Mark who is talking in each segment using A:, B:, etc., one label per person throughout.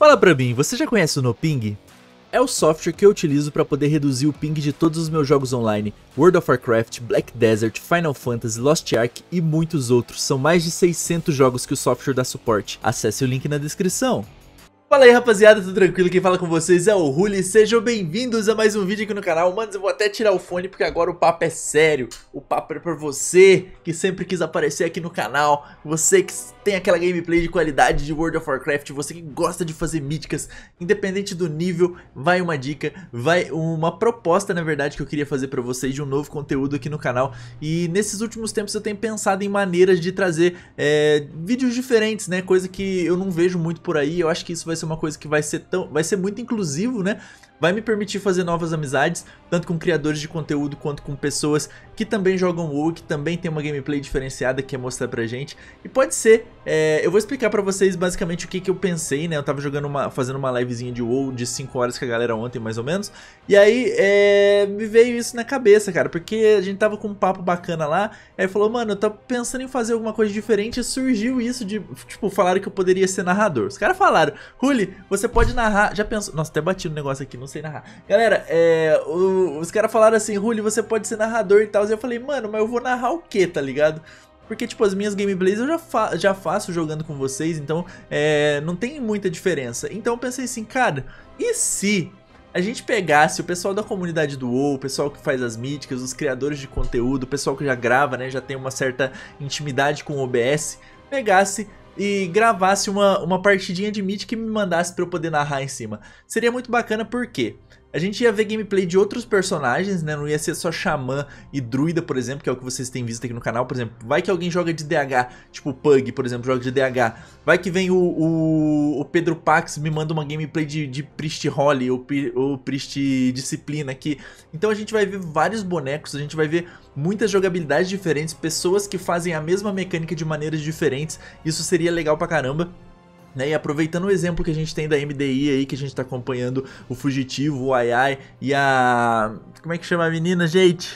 A: Fala pra mim, você já conhece o Noping? É o software que eu utilizo para poder reduzir o ping de todos os meus jogos online, World of Warcraft, Black Desert, Final Fantasy, Lost Ark e muitos outros. São mais de 600 jogos que o software dá suporte. Acesse o link na descrição. Fala aí rapaziada, tudo tranquilo? Quem fala com vocês é o Ruli, sejam bem-vindos a mais um vídeo aqui no canal. Mano, eu vou até tirar o fone porque agora o papo é sério. O papo é pra você que sempre quis aparecer aqui no canal, você que tem aquela gameplay de qualidade de World of Warcraft, você que gosta de fazer míticas, independente do nível, vai uma dica, vai uma proposta, na verdade, que eu queria fazer pra vocês de um novo conteúdo aqui no canal. E nesses últimos tempos eu tenho pensado em maneiras de trazer é, vídeos diferentes, né? Coisa que eu não vejo muito por aí, eu acho que isso vai ser uma coisa que vai ser tão. Vai ser muito inclusivo, né? Vai me permitir fazer novas amizades, tanto com criadores de conteúdo quanto com pessoas que também jogam WoW, que também tem uma gameplay diferenciada que é mostrar pra gente. E pode ser, é, eu vou explicar para vocês basicamente o que, que eu pensei, né? Eu tava jogando uma, fazendo uma livezinha de WoW de 5 horas com a galera ontem, mais ou menos. E aí é, me veio isso na cabeça, cara, porque a gente tava com um papo bacana lá. Aí falou, mano, eu tô pensando em fazer alguma coisa diferente. E surgiu isso de, tipo, falaram que eu poderia ser narrador. Os caras falaram, Bully, você pode narrar. Já pensou? Nossa, até bati no negócio aqui, não sei narrar. Galera, é, o, os caras falaram assim: Rully, você pode ser narrador e tal. E eu falei, mano, mas eu vou narrar o quê, tá ligado? Porque, tipo, as minhas gameplays eu já, fa já faço jogando com vocês, então é, não tem muita diferença. Então eu pensei assim, cara, e se a gente pegasse o pessoal da comunidade do WoW, o pessoal que faz as míticas, os criadores de conteúdo, o pessoal que já grava, né, já tem uma certa intimidade com o OBS, pegasse e gravasse uma, uma partidinha de Mythic que me mandasse para eu poder narrar em cima. Seria muito bacana porque a gente ia ver gameplay de outros personagens, né? Não ia ser só Xamã e Druida, por exemplo, que é o que vocês têm visto aqui no canal. Por exemplo, vai que alguém joga de DH, tipo Pug, por exemplo, joga de DH. Vai que vem o, o, o Pedro Pax me manda uma gameplay de, de Priest Holly ou, ou Priest Disciplina aqui. Então a gente vai ver vários bonecos, a gente vai ver muitas jogabilidades diferentes, pessoas que fazem a mesma mecânica de maneiras diferentes. Isso seria legal pra caramba. Né? E aproveitando o exemplo que a gente tem da MDI aí, que a gente tá acompanhando o Fugitivo, o Ai Ai e a. Como é que chama a menina, gente?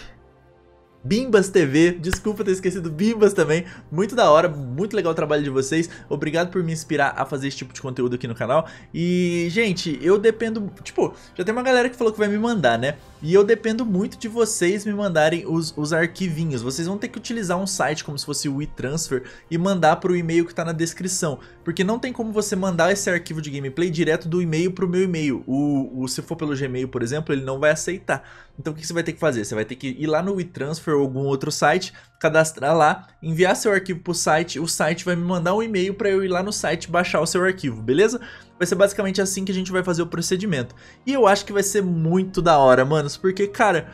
A: Bimbas TV, desculpa ter esquecido Bimbas também, muito da hora, muito legal o trabalho de vocês, obrigado por me inspirar a fazer esse tipo de conteúdo aqui no canal, e gente, eu dependo, tipo, já tem uma galera que falou que vai me mandar, né, e eu dependo muito de vocês me mandarem os, os arquivinhos, vocês vão ter que utilizar um site como se fosse o e-transfer e mandar para o e-mail que tá na descrição, porque não tem como você mandar esse arquivo de gameplay direto do e-mail pro meu e-mail, o, o, se for pelo Gmail, por exemplo, ele não vai aceitar, então o que você vai ter que fazer? Você vai ter que ir lá no e-transfer ou algum outro site, cadastrar lá, enviar seu arquivo para o site, o site vai me mandar um e-mail para eu ir lá no site baixar o seu arquivo, beleza? Vai ser basicamente assim que a gente vai fazer o procedimento. E eu acho que vai ser muito da hora, manos, porque, cara,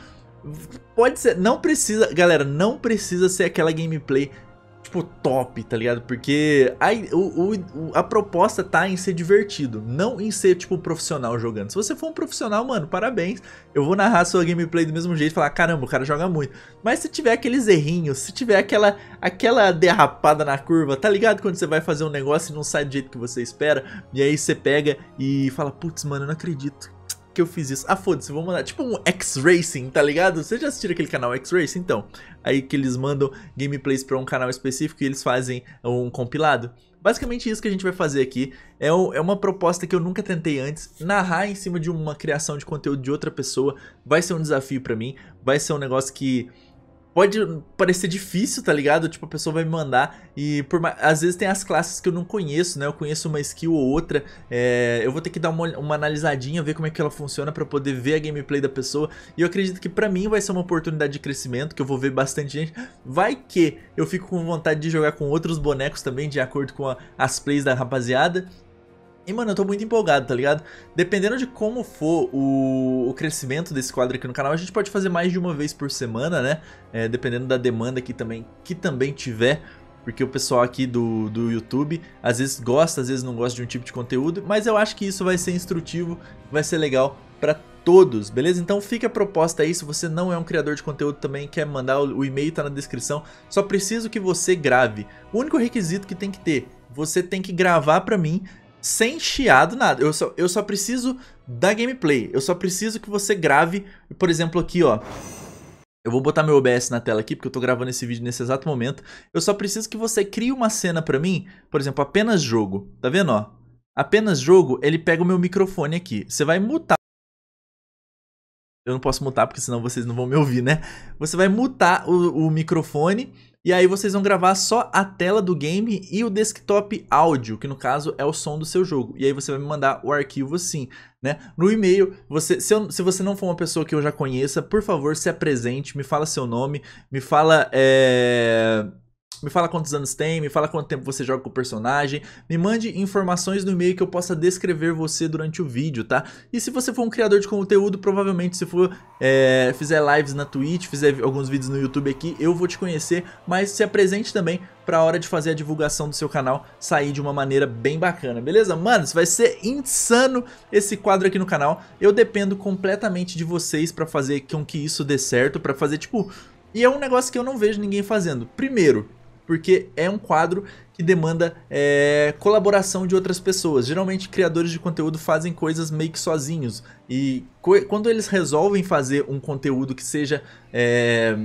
A: pode ser, não precisa, galera, não precisa ser aquela gameplay tipo, top, tá ligado? Porque a, o, o, a proposta tá em ser divertido, não em ser, tipo, profissional jogando. Se você for um profissional, mano, parabéns. Eu vou narrar sua gameplay do mesmo jeito e falar, caramba, o cara joga muito. Mas se tiver aqueles errinhos, se tiver aquela, aquela derrapada na curva, tá ligado? Quando você vai fazer um negócio e não sai do jeito que você espera, e aí você pega e fala, putz, mano, eu não acredito que eu fiz isso? Ah, foda-se, vou mandar. Tipo um X-Racing, tá ligado? Você já assistiu aquele canal X-Racing? Então, aí que eles mandam gameplays pra um canal específico e eles fazem um compilado. Basicamente isso que a gente vai fazer aqui é, é uma proposta que eu nunca tentei antes. Narrar em cima de uma criação de conteúdo de outra pessoa vai ser um desafio pra mim, vai ser um negócio que pode parecer difícil, tá ligado? Tipo, a pessoa vai me mandar e por às vezes tem as classes que eu não conheço, né? Eu conheço uma skill ou outra, é... eu vou ter que dar uma, uma analisadinha, ver como é que ela funciona para poder ver a gameplay da pessoa. E eu acredito que para mim vai ser uma oportunidade de crescimento, que eu vou ver bastante gente. Vai que eu fico com vontade de jogar com outros bonecos também, de acordo com a, as plays da rapaziada. E, mano, eu tô muito empolgado, tá ligado? Dependendo de como for o, o crescimento desse quadro aqui no canal, a gente pode fazer mais de uma vez por semana, né? É, dependendo da demanda aqui também, que também tiver. Porque o pessoal aqui do, do YouTube às vezes gosta, às vezes não gosta de um tipo de conteúdo, mas eu acho que isso vai ser instrutivo, vai ser legal para todos, beleza? Então fica a proposta aí, se você não é um criador de conteúdo também quer mandar, o e-mail tá na descrição, só preciso que você grave. O único requisito que tem que ter, você tem que gravar para mim sem chiado nada. Eu só, eu só preciso da gameplay. Eu só preciso que você grave, por exemplo, aqui, ó. Eu vou botar meu OBS na tela aqui, porque eu tô gravando esse vídeo nesse exato momento. Eu só preciso que você crie uma cena pra mim, por exemplo, apenas jogo. Tá vendo, ó? Apenas jogo, ele pega o meu microfone aqui. Você vai mutar. Eu não posso mutar, porque senão vocês não vão me ouvir, né? Você vai mutar o, o microfone e aí vocês vão gravar só a tela do game e o desktop áudio, que no caso é o som do seu jogo. E aí você vai me mandar o arquivo assim, né? No e-mail, você, se, eu, se você não for uma pessoa que eu já conheça, por favor, se apresente, me fala seu nome, me fala é, me fala quantos anos tem, me fala quanto tempo você joga com o personagem, me mande informações no e-mail que eu possa descrever você durante o vídeo, tá? E se você for um criador de conteúdo, provavelmente se for é, fizer lives na Twitch, fizer alguns vídeos no YouTube aqui, eu vou te conhecer, mas se apresente também para a hora de fazer a divulgação do seu canal sair de uma maneira bem bacana, beleza? Mano, vai ser insano esse quadro aqui no canal. Eu dependo completamente de vocês para fazer com que isso dê certo, para fazer tipo... E é um negócio que eu não vejo ninguém fazendo. Primeiro, porque é um quadro que demanda é, colaboração de outras pessoas. Geralmente, criadores de conteúdo fazem coisas meio que sozinhos. E co quando eles resolvem fazer um conteúdo que seja é,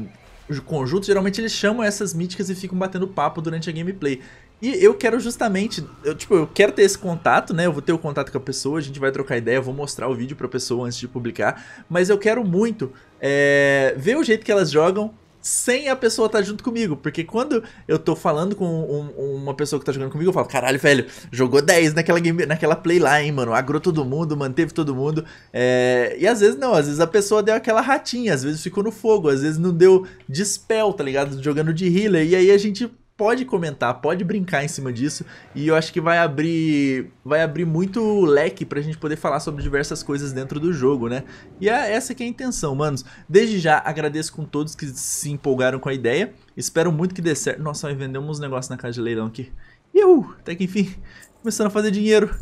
A: conjunto, geralmente eles chamam essas míticas e ficam batendo papo durante a gameplay. E eu quero justamente, eu, tipo, eu quero ter esse contato, né? Eu vou ter o contato com a pessoa, a gente vai trocar ideia, eu vou mostrar o vídeo pra pessoa antes de publicar. Mas eu quero muito é, ver o jeito que elas jogam, sem a pessoa estar tá junto comigo. Porque quando eu tô falando com um, uma pessoa que tá jogando comigo, eu falo, caralho, velho, jogou 10 naquela, game, naquela play lá, hein, mano. Agrou todo mundo, manteve todo mundo. É... E às vezes não, às vezes a pessoa deu aquela ratinha, às vezes ficou no fogo, às vezes não deu dispel, tá ligado? Jogando de healer. E aí a gente pode comentar, pode brincar em cima disso e eu acho que vai abrir vai abrir muito leque pra gente poder falar sobre diversas coisas dentro do jogo, né? E é essa que é a intenção, manos. Desde já agradeço com todos que se empolgaram com a ideia. Espero muito que dê certo. Nossa, vender uns negócios na casa de leilão aqui. Iu, até que enfim, começando a fazer dinheiro.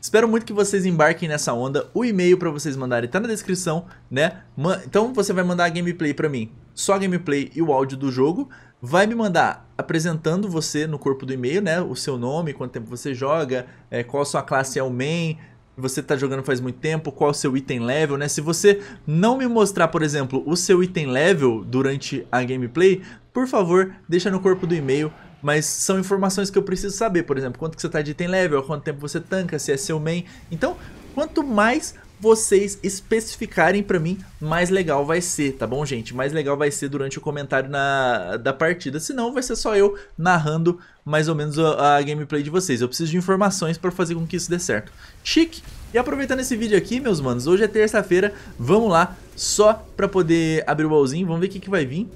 A: Espero muito que vocês embarquem nessa onda. O e-mail para vocês mandarem tá na descrição, né? Então você vai mandar a gameplay para mim, só a gameplay e o áudio do jogo. Vai me mandar apresentando você no corpo do e-mail, né? O seu nome, quanto tempo você joga, é, qual sua classe é o main, você tá jogando faz muito tempo, qual o seu item level, né? Se você não me mostrar, por exemplo, o seu item level durante a gameplay, por favor, deixa no corpo do e-mail mas são informações que eu preciso saber, por exemplo, quanto que você tá de item level, quanto tempo você tanca, se é seu main. Então, quanto mais vocês especificarem para mim, mais legal vai ser, tá bom, gente? Mais legal vai ser durante o comentário na, da partida, senão vai ser só eu narrando mais ou menos a, a gameplay de vocês. Eu preciso de informações para fazer com que isso dê certo. Chique! E aproveitando esse vídeo aqui, meus manos, hoje é terça-feira, vamos lá, só para poder abrir o baúzinho, vamos ver o que, que vai vir.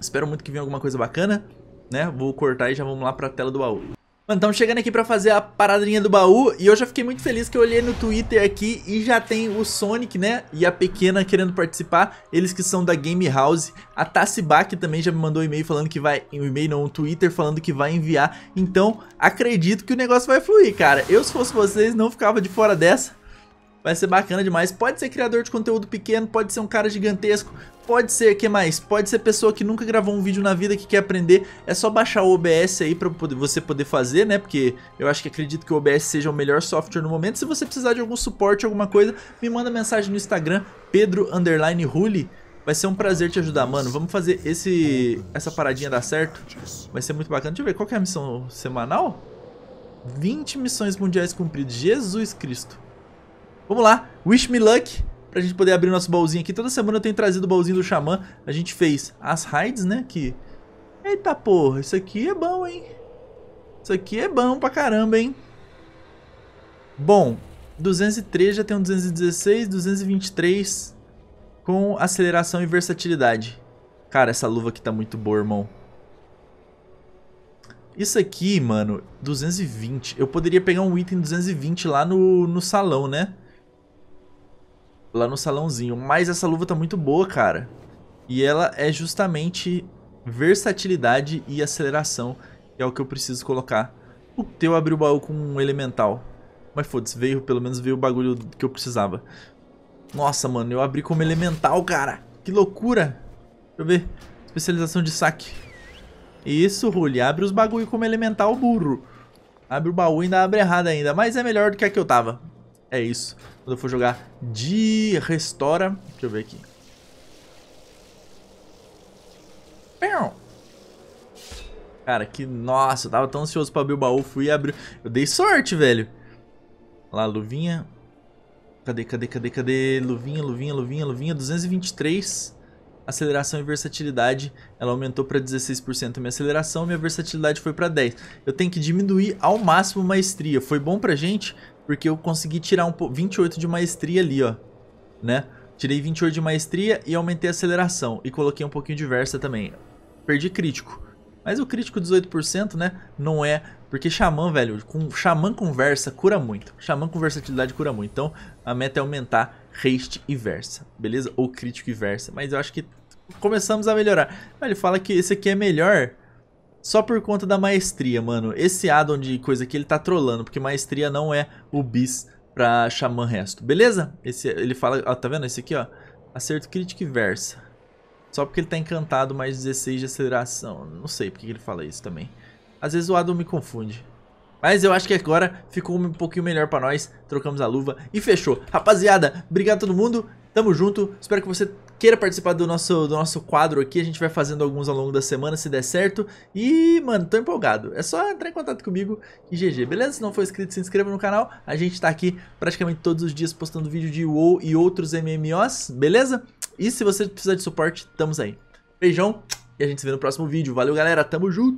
A: Espero muito que venha alguma coisa bacana né? Vou cortar e já vamos lá pra tela do baú. Mano, estamos chegando aqui pra fazer a paradinha do baú e eu já fiquei muito feliz que eu olhei no Twitter aqui e já tem o Sonic, né, e a Pequena querendo participar, eles que são da Game House, a Tassibak também já me mandou um e-mail falando que vai, um e-mail não, um Twitter falando que vai enviar, então acredito que o negócio vai fluir, cara, eu se fosse vocês não ficava de fora dessa, Vai ser bacana demais. Pode ser criador de conteúdo pequeno, pode ser um cara gigantesco, pode ser, que mais? Pode ser pessoa que nunca gravou um vídeo na vida que quer aprender. É só baixar o OBS aí para você poder fazer, né? Porque eu acho que acredito que o OBS seja o melhor software no momento. Se você precisar de algum suporte, alguma coisa, me manda mensagem no Instagram, Pedro Underline Vai ser um prazer te ajudar, mano. Vamos fazer esse essa paradinha dar certo. Vai ser muito bacana. Deixa eu ver, qual é a missão semanal? 20 missões mundiais cumpridas. Jesus Cristo. Vamos lá, wish me luck pra gente poder abrir nosso baúzinho aqui. Toda semana eu tenho trazido o baúzinho do Xamã. A gente fez as raids, né, que... Eita porra, isso aqui é bom, hein? Isso aqui é bom pra caramba, hein? Bom, 203 já tem um 216, 223 com aceleração e versatilidade. Cara, essa luva aqui tá muito boa, irmão. Isso aqui, mano, 220. Eu poderia pegar um item 220 lá no, no salão, né? Lá no salãozinho. Mas essa luva tá muito boa, cara. E ela é justamente versatilidade e aceleração, que é o que eu preciso colocar. O teu abriu o baú com um elemental. Mas foda-se, veio, pelo menos veio o bagulho que eu precisava. Nossa, mano, eu abri como elemental, cara. Que loucura. Deixa eu ver. Especialização de saque. Isso, Rulli. Abre os bagulho como elemental, burro. Abre o baú e ainda abre errado ainda. Mas é melhor do que a que eu tava. É isso. Quando eu for jogar de restaura... Deixa eu ver aqui. Cara, que... Nossa, eu tava tão ansioso pra abrir o baú. Fui abrir... Eu dei sorte, velho. Olha lá, luvinha. Cadê, cadê, cadê, cadê? Luvinha, luvinha, luvinha, luvinha. 223. Aceleração e versatilidade. Ela aumentou pra 16% minha aceleração. Minha versatilidade foi pra 10. Eu tenho que diminuir ao máximo maestria. Foi bom pra gente? Porque eu consegui tirar um 28 de maestria ali, ó. Né? Tirei 28 de maestria e aumentei a aceleração. E coloquei um pouquinho de versa também. Perdi crítico. Mas o crítico 18%, né? Não é... Porque xamã, velho, com xamã conversa cura muito. Xamã com versatilidade cura muito. Então, a meta é aumentar haste e versa, beleza? Ou crítico e versa. Mas eu acho que começamos a melhorar. Ele fala que esse aqui é melhor só por conta da maestria, mano. Esse addon de coisa que ele tá trolando, porque maestria não é o bis pra Xamã Resto, beleza? Esse, ele fala, ó, tá vendo esse aqui, ó? Acerto crítico e versa. Só porque ele tá encantado, mais 16 de aceleração. Não sei porque ele fala isso também. Às vezes o addon me confunde. Mas eu acho que agora ficou um pouquinho melhor pra nós. Trocamos a luva e fechou. Rapaziada, obrigado a todo mundo. Tamo junto. Espero que você queira participar do nosso, do nosso quadro aqui. A gente vai fazendo alguns ao longo da semana, se der certo. E, mano, tô empolgado. É só entrar em contato comigo e GG, beleza? Se não for inscrito, se inscreva no canal. A gente tá aqui praticamente todos os dias postando vídeo de WoW e outros MMOs, beleza? E se você precisar de suporte, tamo aí. Beijão e a gente se vê no próximo vídeo. Valeu, galera. Tamo junto.